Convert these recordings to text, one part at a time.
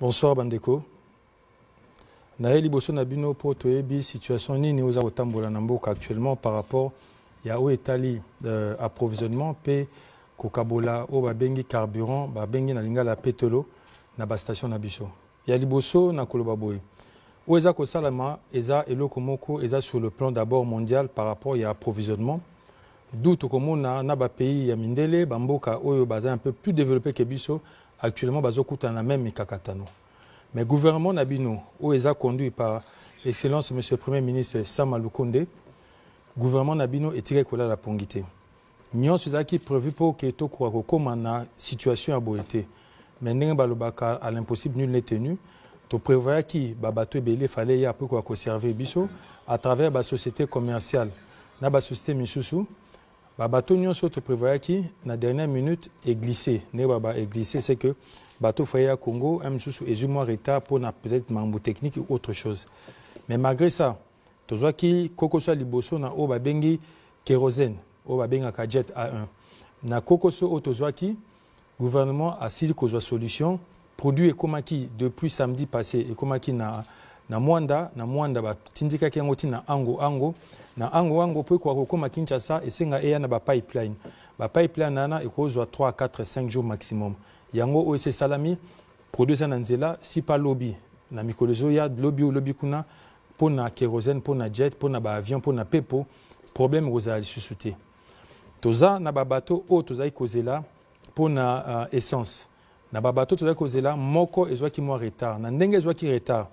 Bonsoir bandeko. Naeli liboso na bino po toyebi situation ni ni oza otambola na mboka actuellement par rapport ya o etali euh, approvisionnement pe kokabola oyo babengi carburant babengi na lingala pétrole na na station na biso ya liboso na koloba boye oyo eza kosalama eza eloko moko eza sur le plan d'abord mondial par rapport ya approvisionnement d'où tokomona na bapays ya mindele bamboka oyo baza un peu plus développé que biso actuellement Tana même mikakatano mais gouvernement nabino où oyo conduit par excellence monsieur le premier ministre sama lukonde gouvernement nabino est tiré kolala Pongité. te nyonso ezalaki prévu pour que to tokoka ko na situation ya boye mais ndenge balobaka à l'impossible nul n'est tenu toprévoyaki babato fallait y a peu quoi conserver biso à travers société commerciale na société misusu bateau nyonso toprévoyaki na dernière minute est glissé. ne baba e glissé, c'est que bateau faya kongo congo ya mosusu ezwi mwa retard na peut-être manque technique ou autre chose mais malgré ça qui, kokoso soit liboso na oyo babengi kérosène oyo babengaka jet a1 na kokoso oyo tozwaki gouvernement a sili kozwa solution produit ekomaki depuis samedi passé et ekomaki na na mwanda na mwanda batindikaki yango ti na ango ango na ango ango mpo ekoka kokóma kinshasa esenga eya na bapipeline bapipeline wana ekozwa 3 4 5 jours maximum yango oyo esi esalami produit eza na nzela si pa lobi na mikolo ezoya lobi oyo lobi kuna mpo na kérosène mpo na jet mpo na baavion mpo na pepo problème ekozala lisusu te toza na babato oyo tozali kozela mpo na uh, essence na babato tozali kozela moko ezwaki mwa retard na ndenge ezwaki retard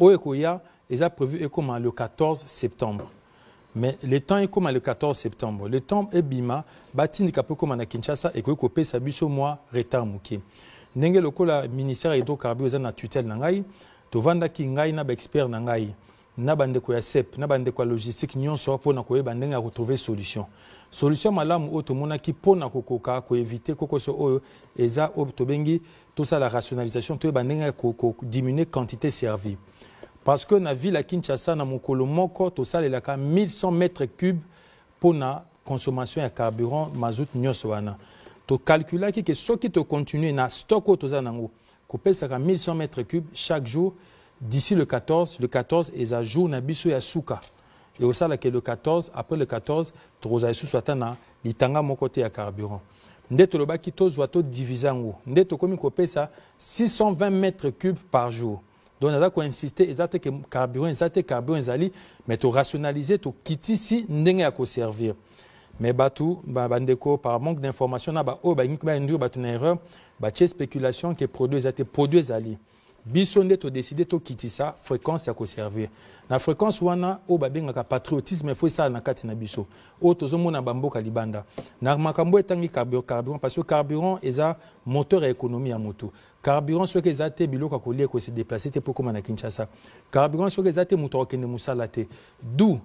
Oekoya ils ont prévu Ekoma le 14 septembre. Mais le temps est comme le 14 septembre. Le temps est bima, batindika peu comme kinchasa, Kinshasa et koyoko pesa biso mois retard muke. Ndenge la ministère hydrocarbures eza na tutelle na ngai, tovandaki ngai na ba expert ngai. na bandeko ya sep na bande ya logistique nyonso mpona e bande ya retrouver solution solution malamu oyo ko mpona ko koevite kokoso oyo eza oyo tobengi la rationalisation toyeba ndenge ko diminuer quantité servie parce que na ville de kinshasa na mokolo moko tosalelaka 1100 mètres cubes pour na consommation de carburant mazout nyonso que tokalkulaki ke soki continue, na stock oyo toza nango kopesaka 1100 mètres cubes chaque jour d'ici le 14 le 14 un jour na biso ya suka que le 14 après le 14 tokozala lisusu ata na litanga moko te ya carburant nde to divisa ngo ndeto komi ko ça, 620 mètres cubes par jour donc naza koinsiste eza exactement que carburant eza te carburant ezali me torationalize tokitisi ndenge ya koservir me bato bandeko ba par manque d'information oh, baoyo bangi bayendiri bato une erreur batie spéculation qui produit eza te produit ezali biso nde todeside tokitisa fréquence ya conserver. na fréquence wana oyo babengaka patriotisme efo ça na kati na biso oyo na bamboka libanda na makambo etangi carburant parce que carburant eza moteur ya économie ya moto. carburant soki eza te biloko ya kolia se déplacer te mpo na kinshasa carburant soki eza te moto akokende ne te d'où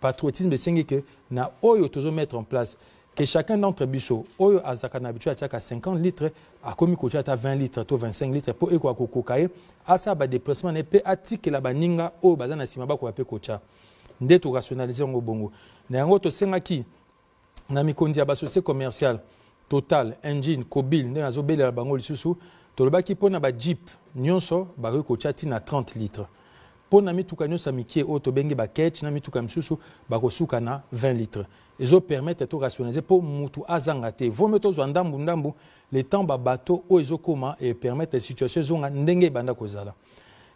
patriotisme singe ke na oyo mettre en place et chacun d'entre biso oyo azalaka na habitude atiaka 50 litres akomi kotia ata 20 litres to 25 litres mpo ekoka kokoka ye asala badéplacement na ye mpe atikela baninga oyo baza na nsima bakoka mpe kotia nde torationalize yango bongo na yango tosengaki na mikonzi ya basociété commerciale total engine cobil nde nazobelela bango lisusu tolobaki mpo na bajeep nyonso bakoki kotia ntina 30 litres mpo na mituka nyonso ya mike oyo tobengi baketch na mituka misusu bakosuka na 20 litre ezopermettre torationalize mpo mutu azanga te vome tozwa ndambu ndambu le temps babato oyo ezokoma epermettre situation ezonga ndenge ebanda kozala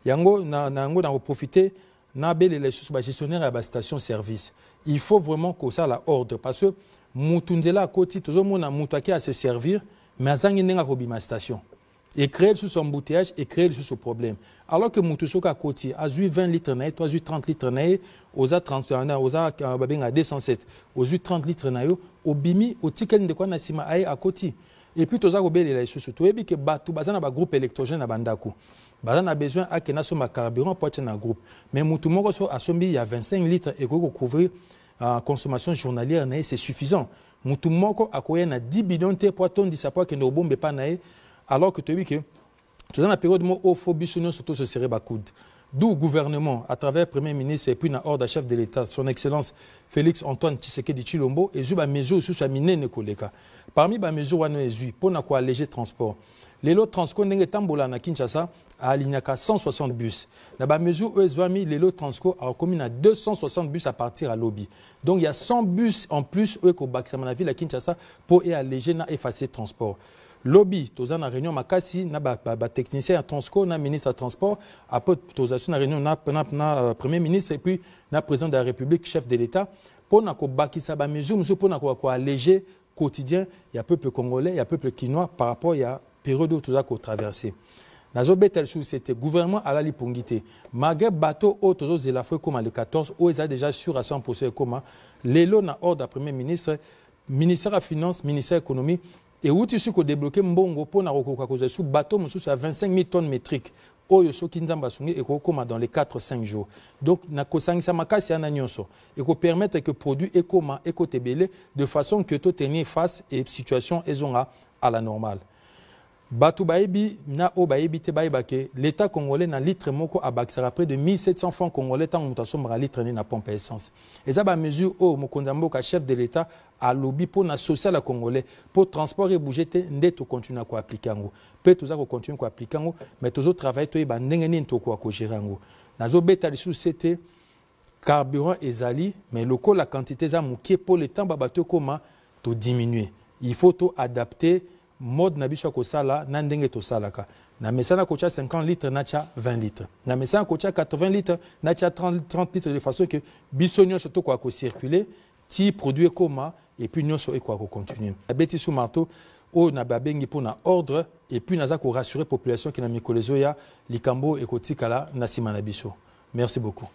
yango na, na yango les nabelela lisusu bagestionnaire ya station service il faut vraiment kosala ordre parce que mutu nzela akoti tozomona mutu se servir mais azangi ndenge akobima station et créer sous son embouteillage et créer sous ce problème. Alors que Mutusoka Koti a eu 20 litres naïe, toi eu 30 litres naïe, osa 31 ans, osa babenga 207, aux 30 euh, euh, litres naïe, au bimi, au ticket de quoi nasima aïe à Koti. Et puis toza kobelela lisusu toyebi ke bato baza na groupe électrogène à bandako baza a besoin akenda so bacarburant mpo atia na groupe mais motu moko so asombi ya 25 litres et ekoki kocouvrir la consommation journalière na c'est suffisant motu moko akoya na 10 billion te mpo atondisa mpo akende kobomba pas na ye alors que tu dis que, dans la période, où il surtout se serait Bakoud. D'où le gouvernement, à travers le Premier ministre et puis horde ordre chef de l'État, son Excellence Félix Antoine Tshisekedi Chilombo, et la mesure sous sa mine nekoleka. Parmi ba mesure wano pour alléger le transport. Les lots transco ndenge etambola à kinshasa alignaka 160 bus na bamesure oyo les lots transco commune à 260 bus à partir à Lobby. donc il y a 100 bus en plus oyo À la ville à kinshasa pour alléger na effacer transport lobby Tous en réunion makasi na technicien technicien transco na ministre transport Après, tous à une réunion na, na, euh, premier ministre puis na président de la république chef de l'état pour na kobakisa mesure, mosusu pour na léger quotidien ya peuple congolais ya peuple kinois par rapport ya période oyo toza kotraverse nazobetela lisusu le gouvernement alali la ponguité malgré bato oyo tozozela de ekóma le 14 oyo a déjà sur à 100 ekóma lelo na ordre premier ministre ministère la finance ministère de économie et soki kodebloke mbongo mpona kokoka kozwa le bateau bateau 25 000 tonnes métriques oh, dans les 4-5 jours donc na kosangisa makasi que le permettre que produit ekóma ekota de façon que totenir face et situation ezonga à la normale bato bayebi na oyo bayebi te bayeba ke l'état congolais na litre moko abaxera près de 1700 francs congolais tant moto asombaka litre na pompe essence eza bamesure oyo mokonzi ya mboka chef de l'état lobby pour na social ya congolais mpo transport ebouge te nde tokontinue na koaplike yango mpe toza mais koaplike autres travail to ba ndenge nini quoi kogere yango nazobeta lisusu se c'était carburant ezali me la quantité eza pour le temps bateau bato to diminuer. il faut adapter mode na biso ya kosala na ndenge salaka na mesana kotya 50 litres, natya 20 litres. na mesana 80 litres, natya 30 litres. de façon que, biso kwa ko circuler, ti produit so epuis ko continuer. La abeti so marteau o na babengi pour na ordre puis naza rassurer population qui na mikolezo ya likambo et na nsima na biso merci beaucoup